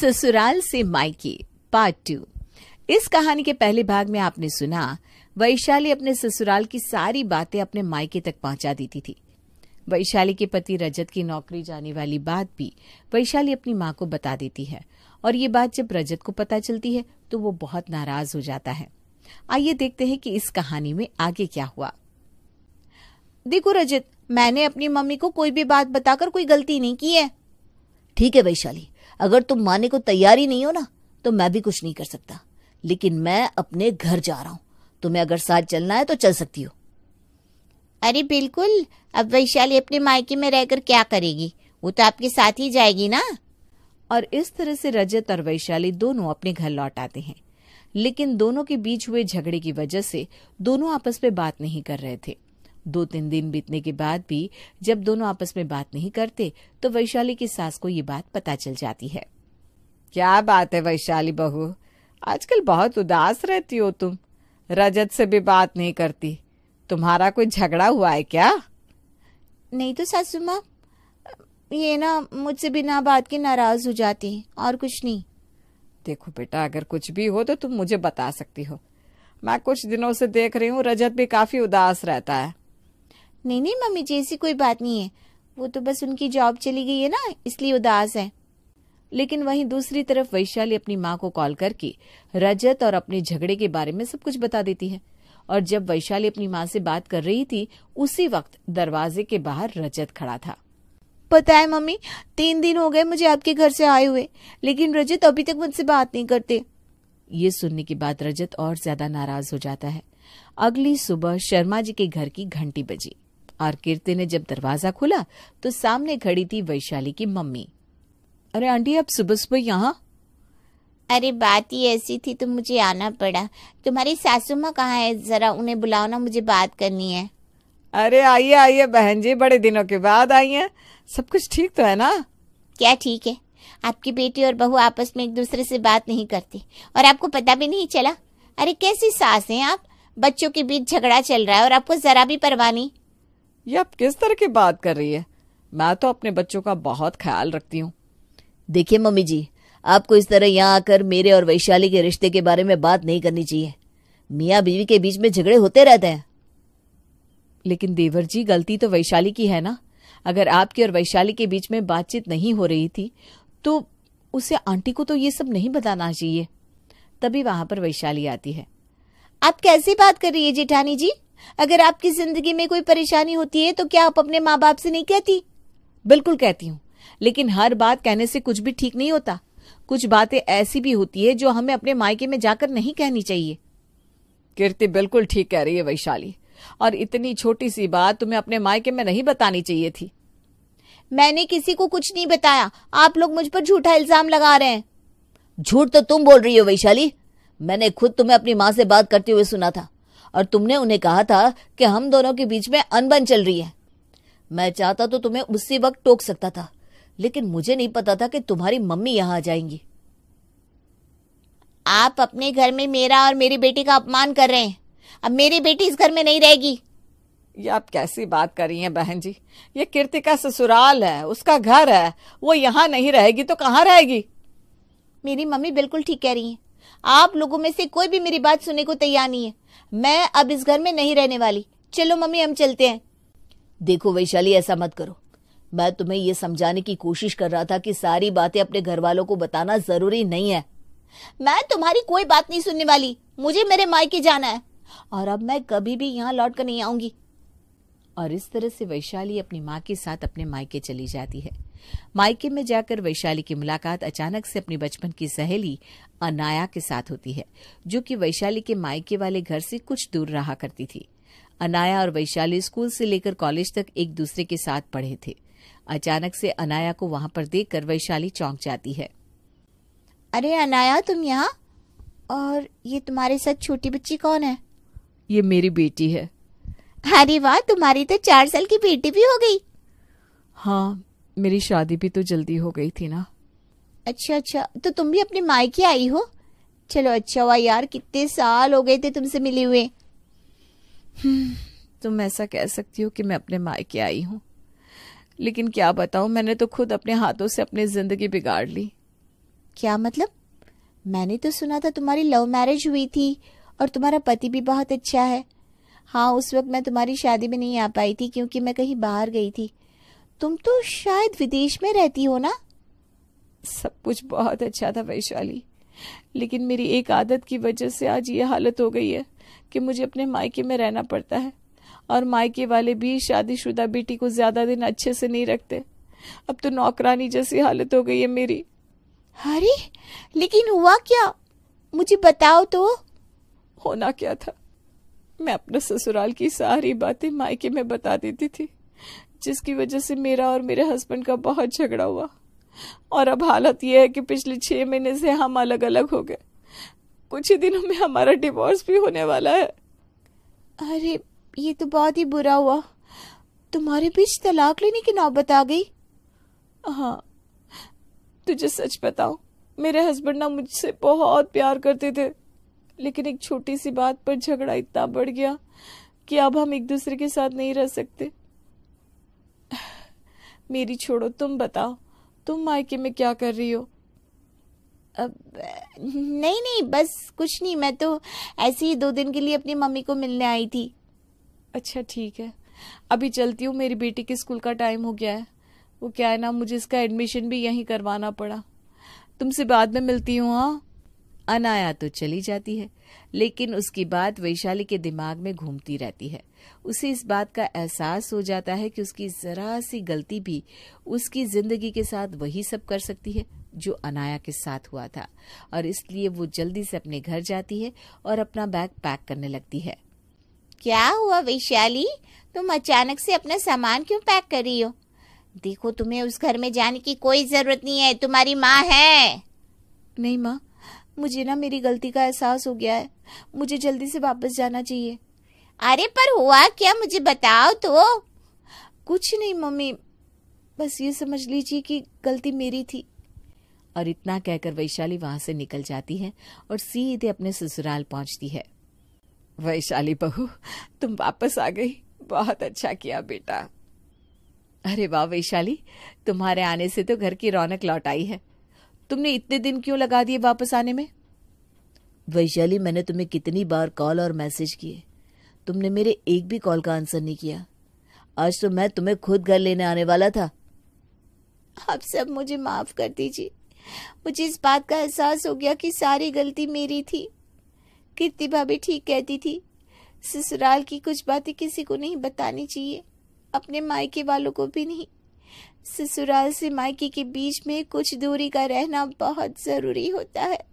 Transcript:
ससुराल से माइके पार्ट टू इस कहानी के पहले भाग में आपने सुना वैशाली अपने ससुराल की सारी बातें अपने मायके तक पहुंचा देती थी वैशाली के पति रजत की नौकरी जाने वाली बात भी वैशाली अपनी माँ को बता देती है और ये बात जब रजत को पता चलती है तो वो बहुत नाराज हो जाता है आइए देखते हैं कि इस कहानी में आगे क्या हुआ देखो रजत मैंने अपनी मम्मी को कोई भी बात बताकर कोई गलती नहीं की है ठीक है वैशाली अगर तुम माने को तैयार ही नहीं हो ना तो मैं भी कुछ नहीं कर सकता लेकिन मैं अपने घर जा रहा हूँ तुम्हें अगर साथ चलना है तो चल सकती हो अरे बिल्कुल अब वैशाली अपने मायके में रहकर क्या करेगी वो तो आपके साथ ही जाएगी ना और इस तरह से रजत और वैशाली दोनों अपने घर लौट आते हैं लेकिन दोनों के बीच हुए झगड़े की वजह से दोनों आपस में बात नहीं कर रहे थे दो तीन दिन बीतने के बाद भी जब दोनों आपस में बात नहीं करते तो वैशाली की सास को ये बात पता चल जाती है क्या बात है वैशाली बहू आजकल बहुत उदास रहती हो तुम रजत से भी बात नहीं करती तुम्हारा कोई झगड़ा हुआ है क्या नहीं तो सासू माँ ये ना मुझसे बिना बात के नाराज हो जाती है और कुछ नहीं देखो बेटा अगर कुछ भी हो तो तुम मुझे बता सकती हो मैं कुछ दिनों से देख रही हूँ रजत भी काफी उदास रहता है नहीं नहीं मम्मी जी ऐसी कोई बात नहीं है वो तो बस उनकी जॉब चली गई है ना इसलिए उदास है लेकिन वहीं दूसरी तरफ वैशाली अपनी माँ को कॉल करके रजत और अपने झगड़े के बारे में सब कुछ बता देती है और जब वैशाली अपनी माँ से बात कर रही थी उसी वक्त दरवाजे के बाहर रजत खड़ा था पता है मम्मी तीन दिन हो गए मुझे आपके घर से आए हुए लेकिन रजत अभी तक मुझसे बात नहीं करते ये सुनने के बाद रजत और ज्यादा नाराज हो जाता है अगली सुबह शर्मा जी के घर की घंटी बजी और कीर्ति ने जब दरवाजा खोला तो सामने खड़ी थी वैशाली की मम्मी अरे आंटी आप सुबह सुबह यहाँ अरे बात ही ऐसी थी तो मुझे आना पड़ा तुम्हारी सासू माँ कहाँ है जरा उन्हें बुलाओ ना मुझे बात करनी है अरे आइए आइए बहन जी बड़े दिनों के बाद आई हैं सब कुछ ठीक तो है ना क्या ठीक है आपकी बेटी और बहू आपस में एक दूसरे से बात नहीं करती और आपको पता भी नहीं चला अरे कैसी सास हैं आप बच्चों के बीच झगड़ा चल रहा है और आपको जरा भी परवाह नहीं ये आप किस तरह की बात कर रही है मैं तो अपने बच्चों का बहुत ख्याल रखती हूँ देखिए मम्मी जी आपको इस तरह यहाँ आकर मेरे और वैशाली के रिश्ते के बारे में बात नहीं करनी चाहिए मियाँ बीवी के बीच में झगड़े होते रहते हैं लेकिन देवर जी गलती तो वैशाली की है ना अगर आपकी और वैशाली के बीच में बातचीत नहीं हो रही थी तो उसे आंटी को तो ये सब नहीं बताना चाहिए तभी वहां पर वैशाली आती है आप कैसी बात कर रही है जेठानी जी अगर आपकी जिंदगी में कोई परेशानी होती है तो क्या आप अपने माँ बाप से नहीं कहती बिल्कुल कहती हूँ लेकिन हर बात कहने से कुछ भी ठीक नहीं होता कुछ बातें ऐसी भी होती है जो हमें अपने मायके में जाकर नहीं कहनी चाहिए कीर्ति बिल्कुल ठीक कह रही है वैशाली और इतनी छोटी सी बात तुम्हें अपने मायके में नहीं बतानी चाहिए थी मैंने किसी को कुछ नहीं बताया आप लोग मुझ पर झूठा इल्जाम लगा रहे हैं झूठ तो तुम बोल रही हो वैशाली मैंने खुद तुम्हें अपनी माँ से बात करते हुए सुना था और तुमने उन्हें कहा था कि हम दोनों के बीच में अनबन चल रही है मैं चाहता तो तुम्हें उसी वक्त टोक सकता था लेकिन मुझे नहीं पता था कि तुम्हारी मम्मी यहाँ आ जाएंगी आप अपने घर में मेरा और मेरी बेटी का अपमान कर रहे हैं अब मेरी बेटी इस घर में नहीं रहेगी ये आप कैसी बात कर रही हैं बहन जी ये कीर्ति का ससुराल है उसका घर है वो यहाँ नहीं रहेगी तो कहाँ रहेगी मेरी मम्मी बिल्कुल ठीक कह रही हैं आप लोगों में से कोई भी मेरी बात सुनने को तैयार नहीं है मैं अब इस घर में नहीं रहने वाली चलो मम्मी हम चलते हैं देखो वैशाली ऐसा मत करो मैं तुम्हें यह समझाने की कोशिश कर रहा था कि सारी बातें अपने घर वालों को बताना जरूरी नहीं है मैं तुम्हारी कोई बात नहीं सुनने वाली मुझे मेरे मायके जाना है और अब मैं कभी भी यहाँ लौट कर नहीं आऊंगी और इस तरह से वैशाली अपनी माँ के साथ अपने मायके चली जाती है मायके में जाकर वैशाली की मुलाकात अचानक से अपनी बचपन की सहेली अनाया के साथ होती है जो कि वैशाली के मायके वाले घर से कुछ दूर रहा करती थी अनाया और वैशाली स्कूल से लेकर कॉलेज तक एक दूसरे के साथ पढ़े थे अचानक से अनाया को वहां पर देखकर वैशाली चौंक जाती है अरे अनाया तुम यहाँ और ये तुम्हारे साथ छोटी बच्ची कौन है ये मेरी बेटी है अरे वाह तुम्हारी तो चार साल की बेटी भी हो गई हाँ मेरी शादी भी तो जल्दी हो गई थी ना अच्छा अच्छा तो तुम भी अपने मायके आई हो चलो अच्छा हुआ यार कितने साल हो गए थे तुमसे मिले हुए हम्म, तुम ऐसा कह सकती हो कि मैं अपने मायके आई हूँ लेकिन क्या बताऊ मैंने तो खुद अपने हाथों से अपनी ज़िंदगी बिगाड़ ली क्या मतलब मैंने तो सुना था तुम्हारी लव मैरिज हुई थी और तुम्हारा पति भी बहुत अच्छा है हाँ उस वक्त मैं तुम्हारी शादी में नहीं आ पाई थी क्योंकि मैं कहीं बाहर गई थी तुम तो शायद विदेश में रहती हो ना सब कुछ बहुत अच्छा था वैशाली लेकिन मेरी एक आदत की वजह से आज ये हालत हो गई है कि मुझे अपने मायके में रहना पड़ता है और मायके वाले भी शादीशुदा बेटी को ज़्यादा दिन अच्छे से नहीं रखते अब तो नौकरानी जैसी हालत हो गई है मेरी अरे लेकिन हुआ क्या मुझे बताओ तो होना क्या था मैं अपने ससुराल की सारी बातें मायके में बता देती थी जिसकी वजह से मेरा और मेरे हस्बैंड का बहुत झगड़ा हुआ और अब हालत यह है कि पिछले छः महीने से हम अलग अलग हो गए कुछ ही दिनों में हमारा डिवोर्स भी होने वाला है अरे ये तो बहुत ही बुरा हुआ तुम्हारे बीच तलाक लेने की नौबत आ गई हाँ तुझे सच बताओ मेरे हस्बैंड ना मुझसे बहुत प्यार करते थे लेकिन एक छोटी सी बात पर झगड़ा इतना बढ़ गया कि अब हम एक दूसरे के साथ नहीं रह सकते मेरी छोड़ो तुम बताओ तुम मायके में क्या कर रही हो अब नहीं नहीं बस कुछ नहीं मैं तो ऐसे ही दो दिन के लिए अपनी मम्मी को मिलने आई थी अच्छा ठीक है अभी चलती हूँ मेरी बेटी के स्कूल का टाइम हो गया है वो क्या है ना मुझे इसका एडमिशन भी यहीं करवाना पड़ा तुमसे बाद में मिलती हूँ हाँ अनाया तो चली जाती है लेकिन उसकी बात वैशाली के दिमाग में घूमती रहती है उसे इस बात का एहसास हो जाता है कि उसकी जरा सी गलती भी उसकी जिंदगी के साथ वही सब कर सकती है जो अनाया के साथ हुआ था और इसलिए वो जल्दी से अपने घर जाती है और अपना बैग पैक करने लगती है क्या हुआ वैशाली तुम अचानक से अपना सामान क्यों पैक कर रही हो देखो तुम्हें उस घर में जाने की कोई जरूरत नहीं है तुम्हारी माँ है नहीं माँ मुझे ना मेरी गलती का एहसास हो गया है मुझे जल्दी से वापस जाना चाहिए अरे पर हुआ क्या मुझे बताओ तो कुछ नहीं मम्मी बस ये समझ लीजिए कि गलती मेरी थी और इतना कहकर वैशाली वहां से निकल जाती है और सीधे अपने ससुराल पहुंचती है वैशाली बहू तुम वापस आ गई बहुत अच्छा किया बेटा अरे वाह वैशाली तुम्हारे आने से तो घर की रौनक लौट आई है तुमने इतने दिन क्यों लगा दिए वापस आने में वैशाली मैंने तुम्हें कितनी बार कॉल और मैसेज किए तुमने मेरे एक भी कॉल का आंसर नहीं किया आज तो मैं तुम्हें खुद घर लेने आने वाला था आप सब मुझे माफ कर दीजिए मुझे इस बात का एहसास हो गया कि सारी गलती मेरी थी कीर्ति भाभी ठीक कहती थी ससुराल की कुछ बातें किसी को नहीं बतानी चाहिए अपने मायके वालों को भी नहीं ससुराल से मायके के बीच में कुछ दूरी का रहना बहुत ज़रूरी होता है